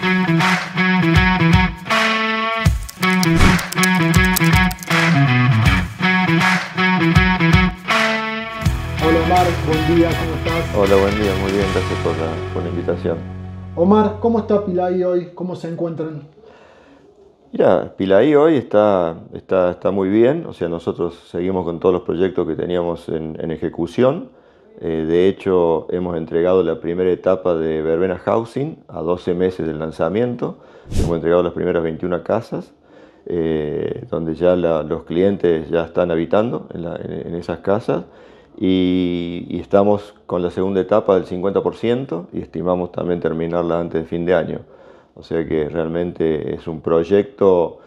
Hola Omar, buen día, ¿cómo estás? Hola, buen día, muy bien, gracias por la, invitación. Omar, ¿cómo está Pilaí hoy? ¿Cómo se encuentran? Mira, Pilaí hoy está, está, muy bien, o sea, nosotros seguimos con todos los proyectos que teníamos en ejecución. Eh, de hecho, hemos entregado la primera etapa de Verbena Housing a 12 meses del lanzamiento. Hemos entregado las primeras 21 casas, eh, donde ya los clientes ya están habitando en, esas casas. Y, estamos con la segunda etapa del 50% y estimamos también terminarla antes de fin de año. O sea que realmente es un proyecto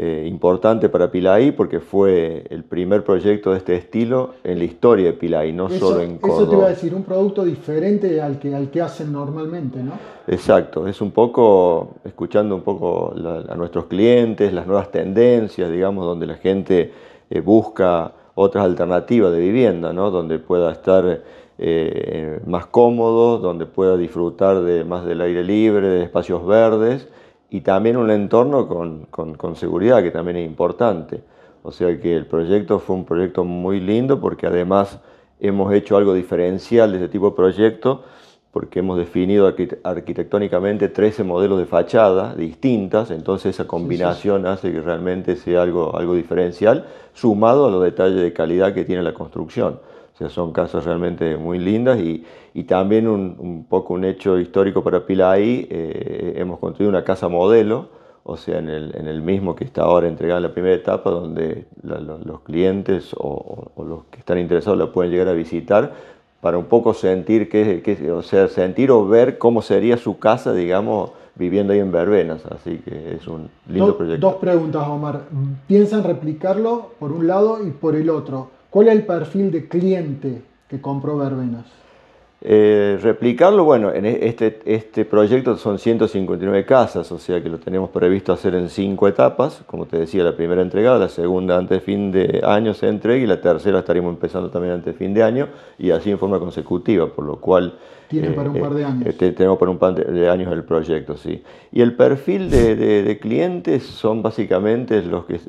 eh, importante para Pilay porque fue el primer proyecto de este estilo en la historia de Pilay, no solo en Córdoba. Eso te iba a decir, un producto diferente al que, al que hacen normalmente, ¿no? Exacto, es un poco, escuchando un poco a nuestros clientes, las nuevas tendencias, digamos, donde la gente eh, busca otras alternativas de vivienda, ¿no? Donde pueda estar eh, más cómodo, donde pueda disfrutar de, más del aire libre, de espacios verdes y también un entorno con, seguridad, que también es importante. O sea que el proyecto fue un proyecto muy lindo porque además hemos hecho algo diferencial de ese tipo de proyecto, porque hemos definido arquitectónicamente 13 modelos de fachada distintas, entonces esa combinación hace que realmente sea algo, algo diferencial, sumado a los detalles de calidad que tiene la construcción. O sea, son casas realmente muy lindas y, y también un, poco un hecho histórico para Pilaí ahí, eh, hemos construido una casa modelo, o sea, en el, en el, mismo que está ahora entregada en la primera etapa, donde los, clientes o, los que están interesados la pueden llegar a visitar para un poco sentir, que, o sea, sentir o ver cómo sería su casa, digamos, viviendo ahí en Verbenas, así que es un lindo proyecto. Dos preguntas, Omar. ¿Piensan replicarlo por un lado y por el otro? ¿Cuál es el perfil de cliente que compró verbenas? Eh, replicarlo, bueno, en e, este, este proyecto son 159 casas, o sea que lo tenemos previsto hacer en cinco etapas, como te decía, la primera entregada, la segunda antes fin de año se entrega y la tercera estaremos empezando también antes de fin de año y así en forma consecutiva, por lo cual... Tiene eh, para un par de eh, años. Este, tenemos para un par de años el proyecto, sí. Y el perfil de, de, clientes son básicamente los que,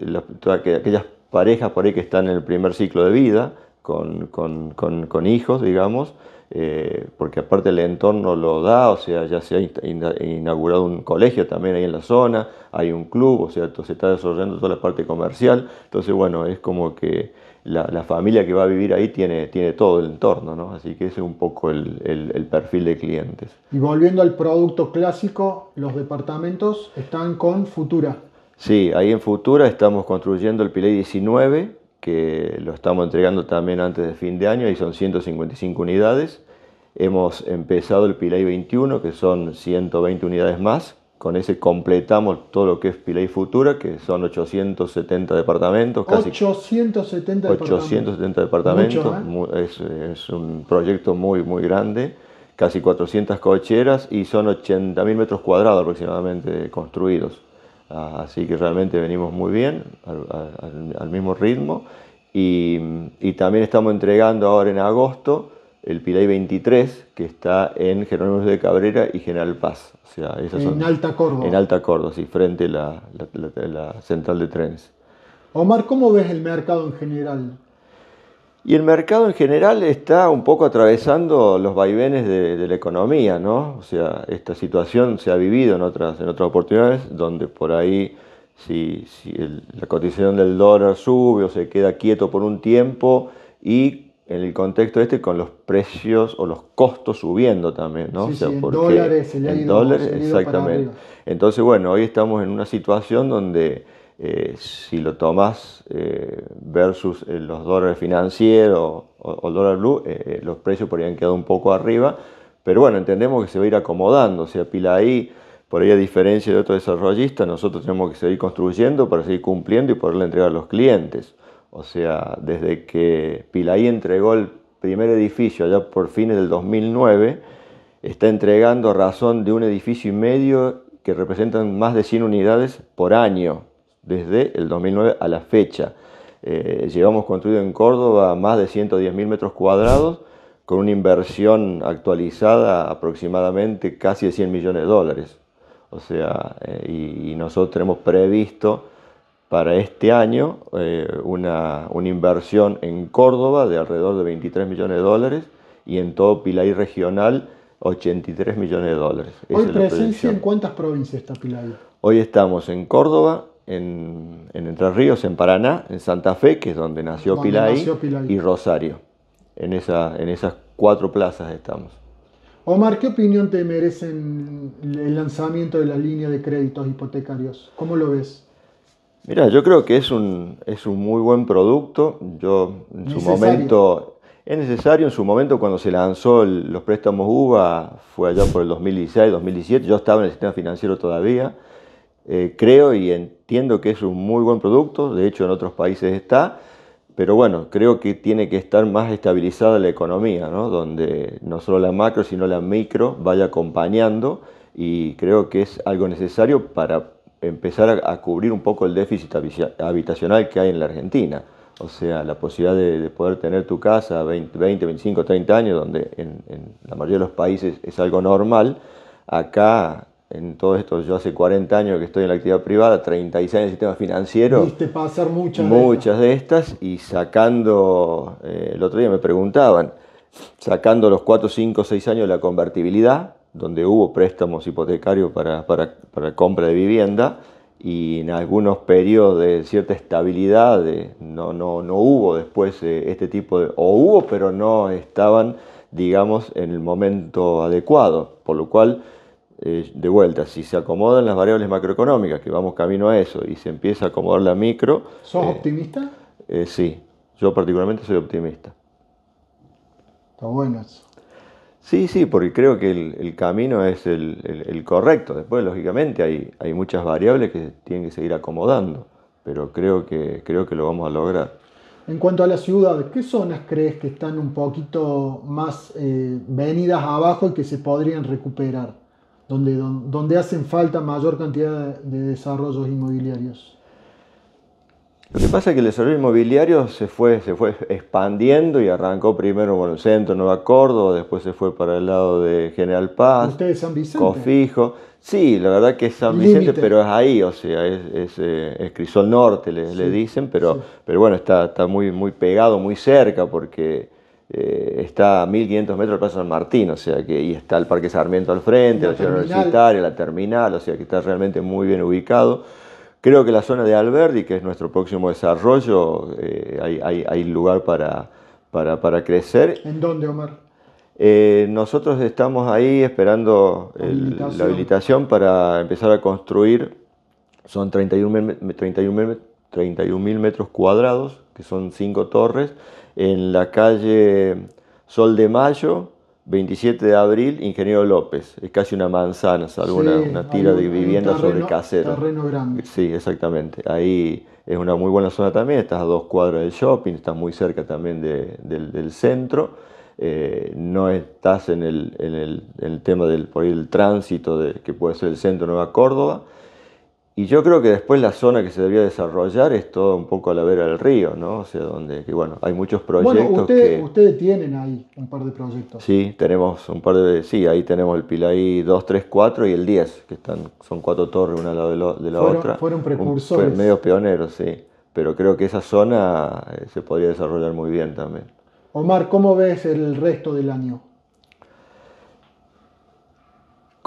aquellas parejas por ahí que están en el primer ciclo de vida, con, hijos, digamos, eh, porque aparte el entorno lo da, o sea, ya se ha inaugurado un colegio también ahí en la zona, hay un club, o sea, se está desarrollando toda la parte comercial, entonces bueno, es como que la, familia que va a vivir ahí tiene, tiene todo el entorno, ¿no? Así que ese es un poco el, el perfil de clientes. Y volviendo al producto clásico, los departamentos están con Futura. Sí, ahí en Futura estamos construyendo el Piley 19, que lo estamos entregando también antes de fin de año, y son 155 unidades. Hemos empezado el Piley 21, que son 120 unidades más. Con ese completamos todo lo que es Piley Futura, que son 870 departamentos. 870 departamentos. ¿eh? es, es, un proyecto muy, muy grande. Casi 400 cocheras y son 80.000 metros cuadrados aproximadamente construidos. Ah, así que realmente venimos muy bien, al, mismo ritmo. Y, también estamos entregando ahora en agosto el Pilay 23, que está en Jerónimo de Cabrera y General Paz. O sea, esas en Alta Córdoba. En Alta Córdoba, sí, frente a la central de trenes. Omar, ¿cómo ves el mercado en general? Y el mercado en general está un poco atravesando los vaivenes de, la economía, ¿no? O sea, esta situación se ha vivido en otras, en otras oportunidades, donde por ahí si, la cotización del dólar sube o se queda quieto por un tiempo y en el contexto este con los precios o los costos subiendo también, ¿no? Sí, en dólares, se dólares, exactamente. Entonces, bueno, hoy estamos en una situación donde eh, si lo tomas eh, versus eh, los dólares financieros o, o, el dólar blue, los precios podrían quedar un poco arriba, pero bueno, entendemos que se va a ir acomodando, o sea, Pilaí, por ahí a diferencia de otros desarrollistas, nosotros tenemos que seguir construyendo para seguir cumpliendo y poderle entregar a los clientes. O sea, desde que Pilaí entregó el primer edificio allá por fines del 2009, está entregando razón de un edificio y medio que representan más de 100 unidades por año desde el 2009 a la fecha. Eh, llevamos construido en Córdoba más de 110.000 metros cuadrados con una inversión actualizada aproximadamente casi 100 millones de dólares. O sea, eh, y, nosotros tenemos previsto para este año eh, una, inversión en Córdoba de alrededor de 23 millones de dólares y en todo Pilay regional 83 millones de dólares. ¿Hoy presencia en cuántas provincias está Pilay? Hoy estamos en Córdoba, en, Entre Ríos, en Paraná, en Santa Fe, que es donde nació, Pilay, y Rosario. En, esas cuatro plazas estamos. Omar, ¿qué opinión te merecen el lanzamiento de la línea de créditos hipotecarios? ¿Cómo lo ves? Mira, yo creo que es un, es un muy buen producto. Yo en su momento, es necesario, en su momento cuando se lanzó los préstamos UBA, fue allá por el 2016, 2017, yo estaba en el sistema financiero todavía, eh, creo y en, entiendo que es un muy buen producto, de hecho en otros países está, pero bueno, creo que tiene que estar más estabilizada la economía, donde no solo la macro, sino la micro vaya acompañando y creo que es algo necesario para empezar a, cubrir un poco el déficit habitacional que hay en la Argentina. O sea, la posibilidad de, poder tener tu casa a 20, 25, 30 años, donde en, en la mayoría de los países es algo normal, acá en todo esto, yo hace 40 años que estoy en la actividad privada, 36 en el sistema financiero. Viste pasar muchas. Muchas de estas, y sacando, eh, el otro día me preguntaban, sacando los 4, 5, 6 años de la convertibilidad, donde hubo préstamos hipotecarios para, compra de vivienda, y en algunos periodos de cierta estabilidad no, no, no hubo después eh, este tipo de, o hubo, pero no estaban, digamos, en el momento adecuado, por lo cual eh, de vuelta, si se acomodan las variables macroeconómicas, que vamos camino a eso, y se empieza a acomodar la micro... ¿Sos eh, optimista? Eh, sí, yo particularmente soy optimista. Está bueno eso. Sí, sí, porque creo que el, camino es el, correcto. Después, lógicamente, hay, muchas variables que tienen que seguir acomodando, pero creo que, creo que lo vamos a lograr. En cuanto a las ciudades ¿qué zonas crees que están un poquito más venidas abajo y que se podrían recuperar? donde, hacen falta mayor cantidad de desarrollos inmobiliarios. Lo que pasa es que el desarrollo inmobiliario se fue, se fue expandiendo y arrancó primero bueno, el centro, Nueva Córdoba, después se fue para el lado de General Paz. ¿Ustedes San Vicente? Sí, la verdad que es San Vicente, pero es ahí, o sea, es, es, eh, Crisol Norte, le, dicen, pero, pero bueno, está, está muy, muy pegado, muy cerca, porque eh, está a 1500 metros del Plaza San Martín, o sea que ahí está el Parque Sarmiento al frente, la, universitaria, la terminal, o sea que está realmente muy bien ubicado. Creo que la zona de Alberdi, que es nuestro próximo desarrollo, eh, hay, lugar para, para, crecer. ¿En dónde, Omar? Eh, nosotros estamos ahí esperando la habilitación para empezar a construir. Son 31.000 metros, 31.000 metros cuadrados, que son cinco torres, en la calle Sol de Mayo, 27 de abril, Ingeniero López. Es casi una manzana, salvo una, tira de vivienda sobre casero. Terreno grande. Sí, exactamente. Ahí es una muy buena zona también, estás a dos cuadras del shopping, estás muy cerca también del, centro. Eh, no estás en el, tema del tránsito de, que puede ser el centro de Nueva Córdoba. Y yo creo que después la zona que se debía desarrollar es todo un poco a la vera del río, ¿no? O sea, donde, bueno, hay muchos proyectos. Bueno, ustedes tienen ahí un par de proyectos. Sí, tenemos un par de. Sí, ahí tenemos el Pilaí 2, 3, 4 y el 10, que están, son cuatro torres una al lado de, la otra. Fueron precursores. fueron medio pioneros, sí. Pero creo que esa zona eh, se podría desarrollar muy bien también. Omar, ¿cómo ves el resto del año?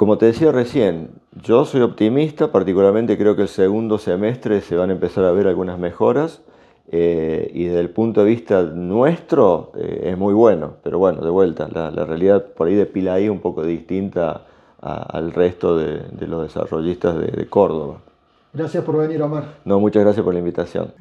Como te decía recién, yo soy optimista, particularmente creo que el segundo semestre se van a empezar a ver algunas mejoras eh, y desde el punto de vista nuestro eh, es muy bueno, pero bueno, de vuelta, la, realidad por ahí de Pilaí un poco distinta al resto de, los desarrollistas de, de Córdoba. Gracias por venir, Omar. No, muchas gracias por la invitación.